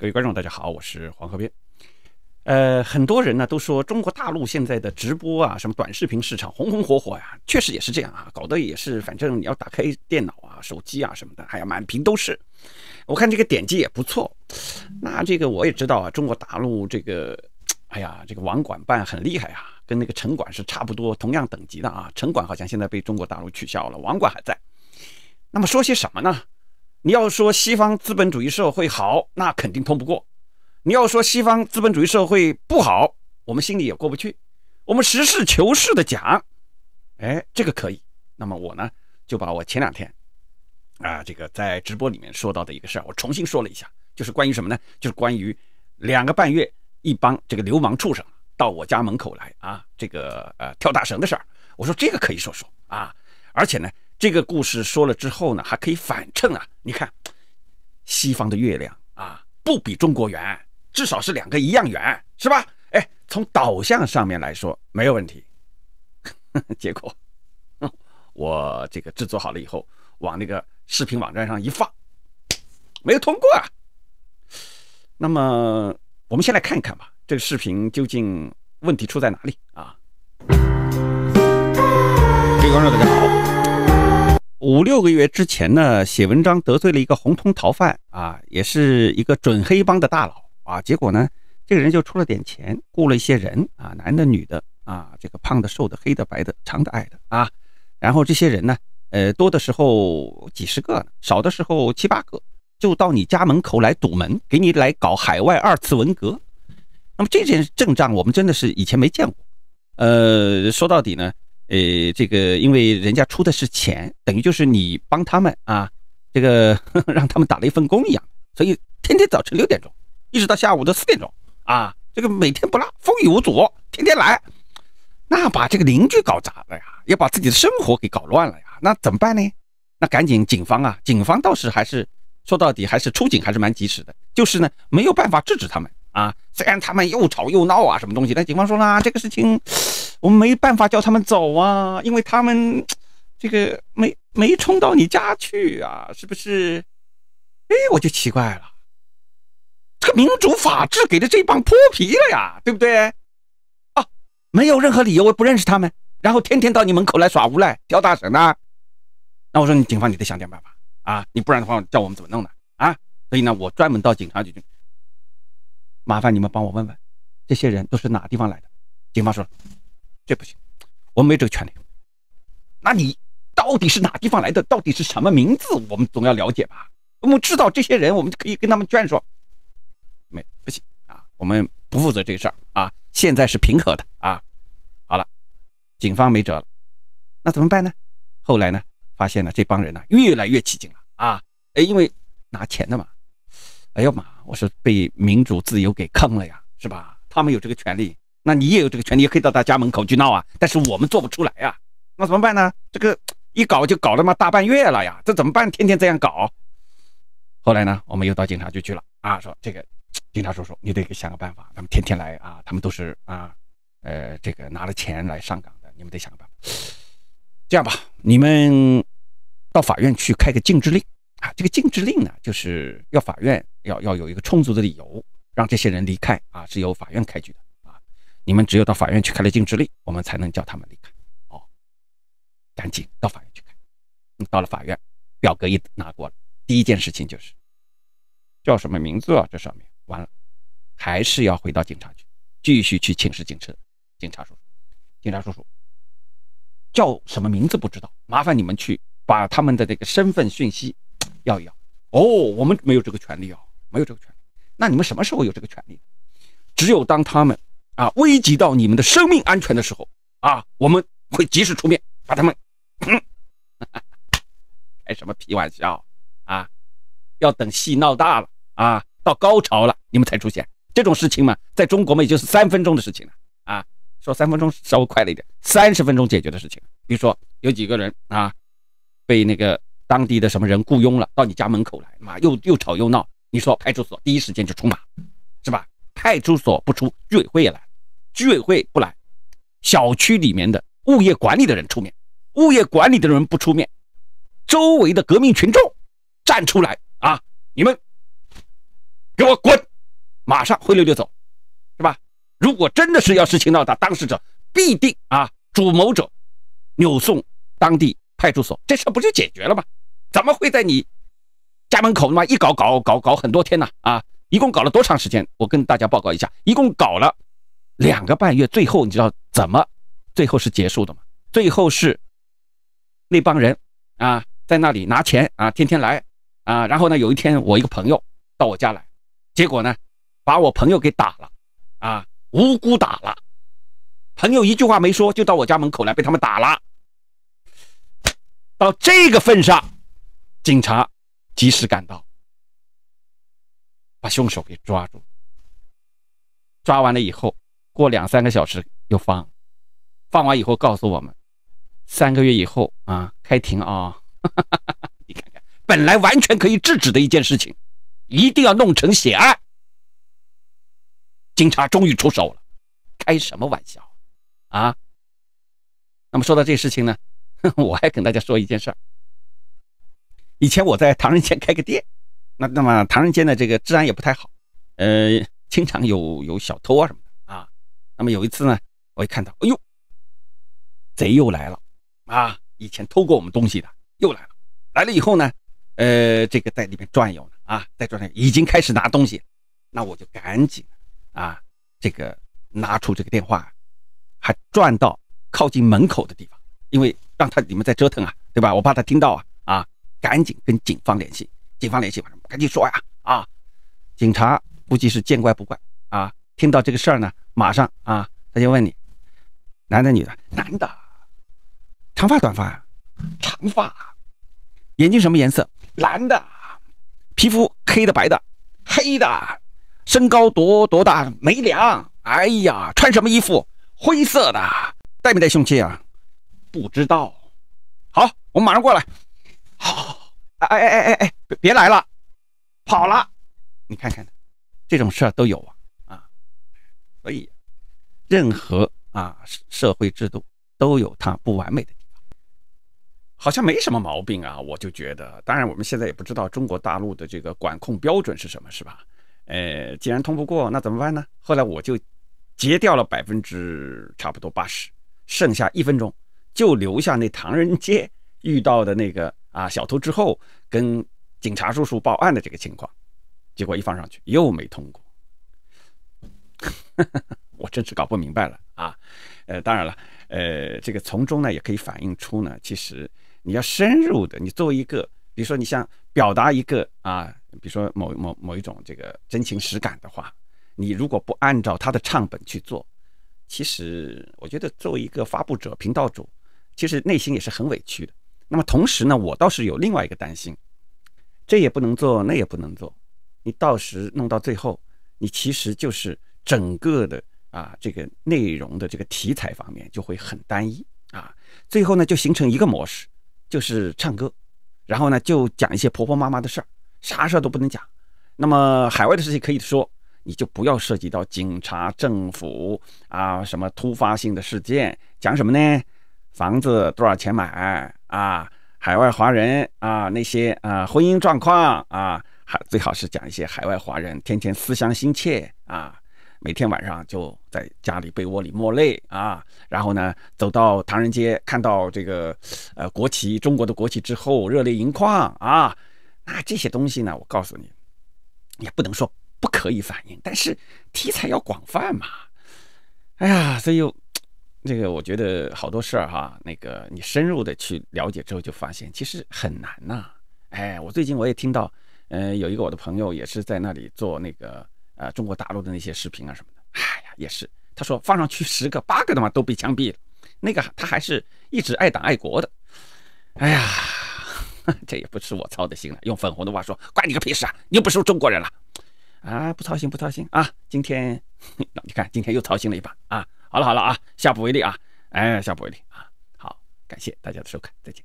各位观众，大家好，我是黄河边。呃，很多人呢都说中国大陆现在的直播啊，什么短视频市场红红火火呀，确实也是这样啊，搞得也是，反正你要打开电脑啊、手机啊什么的，哎呀，满屏都是。我看这个点击也不错。那这个我也知道，啊，中国大陆这个，哎呀，这个网管办很厉害啊，跟那个城管是差不多同样等级的啊。城管好像现在被中国大陆取消了，网管还在。那么说些什么呢？你要说西方资本主义社会好，那肯定通不过；你要说西方资本主义社会不好，我们心里也过不去。我们实事求是的讲，哎，这个可以。那么我呢，就把我前两天啊这个在直播里面说到的一个事儿，我重新说了一下，就是关于什么呢？就是关于两个半月一帮这个流氓畜生到我家门口来啊，这个呃跳大绳的事儿。我说这个可以说说啊，而且呢。这个故事说了之后呢，还可以反衬啊。你看，西方的月亮啊，不比中国圆，至少是两个一样圆，是吧？哎，从导向上面来说没有问题。结果，我这个制作好了以后，往那个视频网站上一放，没有通过啊。那么，我们先来看一看吧，这个视频究竟问题出在哪里啊？各位观众，大家好。五六个月之前呢，写文章得罪了一个红通逃犯啊，也是一个准黑帮的大佬啊。结果呢，这个人就出了点钱，雇了一些人啊，男的女的啊，这个胖的瘦的，黑的白的，长的矮的啊。然后这些人呢，呃，多的时候几十个，少的时候七八个，就到你家门口来堵门，给你来搞海外二次文革。那么这件阵仗，我们真的是以前没见过。呃，说到底呢。呃，这个因为人家出的是钱，等于就是你帮他们啊，这个 让他们打了一份工一样，所以天天早晨六点钟，一直到下午的四点钟啊，这个每天不落，风雨无阻，天天来，那把这个邻居搞砸，了呀，要把自己的生活给搞乱了呀，那怎么办呢？那赶紧警方啊，警方倒是还是说到底还是出警还是蛮及时的，就是呢没有办法制止他们啊，虽然他们又吵又闹啊什么东西，但警方说啦，这个事情。我们没办法叫他们走啊，因为他们这个没没冲到你家去啊，是不是？哎，我就奇怪了，这个民主法治给的这帮泼皮了呀，对不对？啊，没有任何理由我不认识他们，然后天天到你门口来耍无赖、叫大神呐。那我说，你警方你得想点办法啊，你不然的话叫我们怎么弄呢？啊，所以呢，我专门到警察局去，麻烦你们帮我问问，这些人都是哪地方来的？警方说。这不行，我们没这个权利。那你到底是哪地方来的？到底是什么名字？我们总要了解吧。我们知道这些人，我们就可以跟他们劝说。没，不行啊，我们不负责这事儿啊。现在是平和的啊。好了，警方没辙了，那怎么办呢？后来呢，发现了这帮人呢，越来越起劲了啊。哎，因为拿钱的嘛。哎呦妈，我是被民主自由给坑了呀，是吧？他们有这个权利。那你也有这个权利，可以到他家门口去闹啊！但是我们做不出来呀，那怎么办呢？这个一搞就搞了嘛大半月了呀，这怎么办？天天这样搞。后来呢，我们又到警察局去了啊，说这个警察叔叔，你得给想个办法，他们天天来啊，他们都是啊，呃，这个拿了钱来上岗的，你们得想个办法。这样吧，你们到法院去开个禁止令啊，这个禁止令呢，就是要法院要要有一个充足的理由让这些人离开啊，是由法院开具的。你们只有到法院去开了禁制令，我们才能叫他们离开。哦，赶紧到法院去开。到了法院，表格一拿过来，第一件事情就是叫什么名字啊？这上面完了，还是要回到警察局，继续去请示警车。警察叔、警察叔叔，叫什么名字不知道，麻烦你们去把他们的这个身份信息要一要。”哦，我们没有这个权利哦，没有这个权利。那你们什么时候有这个权利？只有当他们。啊，危及到你们的生命安全的时候啊，我们会及时出面把他们。开什么屁玩笑啊！要等戏闹大了啊，到高潮了你们才出现这种事情嘛？在中国嘛，也就是三分钟的事情了啊，说三分钟稍微快了一点，三十分钟解决的事情。比如说有几个人啊，被那个当地的什么人雇佣了，到你家门口来嘛，又又吵又闹。你说派出所第一时间就出马，是吧？派出所不出，居委会也来。居委会不来，小区里面的物业管理的人出面，物业管理的人不出面，周围的革命群众站出来啊！你们给我滚，马上灰溜溜走，是吧？如果真的是要事情闹大，当事者必定啊主谋者扭送当地派出所，这事不就解决了吗？怎么会在你家门口那么一搞搞搞搞很多天呢？啊，一共搞了多长时间？我跟大家报告一下，一共搞了。两个半月，最后你知道怎么，最后是结束的吗？最后是那帮人啊，在那里拿钱啊，天天来啊。然后呢，有一天我一个朋友到我家来，结果呢，把我朋友给打了，啊，无辜打了，朋友一句话没说就到我家门口来被他们打了。到这个份上，警察及时赶到，把凶手给抓住。抓完了以后。过两三个小时又放，放完以后告诉我们，三个月以后啊开庭啊，你看看，本来完全可以制止的一件事情，一定要弄成血案。警察终于出手了，开什么玩笑啊？那么说到这事情呢，我还跟大家说一件事儿。以前我在唐人街开个店，那那么唐人街的这个治安也不太好，呃，经常有有小偷啊什么的。那么有一次呢，我一看到，哎呦，贼又来了，啊，以前偷过我们东西的又来了，来了以后呢，呃，这个在里面转悠呢，啊，在转悠，已经开始拿东西，那我就赶紧，啊，这个拿出这个电话，还转到靠近门口的地方，因为让他你们在折腾啊，对吧？我怕他听到啊，啊，赶紧跟警方联系，警方联系吧，赶紧说呀，啊，警察估计是见怪不怪啊，听到这个事儿呢。马上啊！他就问你，男的女的？男的，长发短发呀？长发，眼睛什么颜色？蓝的，皮肤黑的白的？黑的，身高多多大？没量。哎呀，穿什么衣服？灰色的。带没带凶器啊？不知道。好，我马上过来。好，哎哎哎哎哎，别别来了，跑了。你看看，这种事儿都有啊。所以，任何啊社会制度都有它不完美的地方，好像没什么毛病啊，我就觉得。当然，我们现在也不知道中国大陆的这个管控标准是什么，是吧？呃，既然通不过，那怎么办呢？后来我就截掉了百分之差不多八十，剩下一分钟，就留下那唐人街遇到的那个啊小偷之后跟警察叔叔报案的这个情况，结果一放上去又没通过。我真是搞不明白了啊！呃，当然了，呃，这个从中呢也可以反映出呢，其实你要深入的，你作为一个，比如说你想表达一个啊，比如说某某某一种这个真情实感的话，你如果不按照他的唱本去做，其实我觉得作为一个发布者、频道主，其实内心也是很委屈的。那么同时呢，我倒是有另外一个担心，这也不能做，那也不能做，你到时弄到最后，你其实就是。整个的啊，这个内容的这个题材方面就会很单一啊，最后呢就形成一个模式，就是唱歌，然后呢就讲一些婆婆妈妈的事儿，啥事儿都不能讲。那么海外的事情可以说，你就不要涉及到警察、政府啊，什么突发性的事件。讲什么呢？房子多少钱买啊？海外华人啊，那些啊婚姻状况啊，还最好是讲一些海外华人天天思乡心切啊。每天晚上就在家里被窝里抹泪啊，然后呢，走到唐人街看到这个呃国旗，中国的国旗之后热泪盈眶啊，那这些东西呢，我告诉你，也不能说不可以反映，但是题材要广泛嘛。哎呀，所以，这个我觉得好多事儿哈，那个你深入的去了解之后就发现其实很难呐。哎，我最近我也听到，嗯，有一个我的朋友也是在那里做那个。呃，中国大陆的那些视频啊什么的，哎呀，也是。他说放上去十个八个的嘛，都被枪毙了。那个他还是一直爱党爱国的。哎呀，这也不是我操的心了。用粉红的话说，关你个屁事啊！你又不是中国人了，啊，不操心不操心啊。今天那 你看，今天又操心了一把啊。好了好了啊，下不为例啊，哎，下不为例啊。好，感谢大家的收看，再见。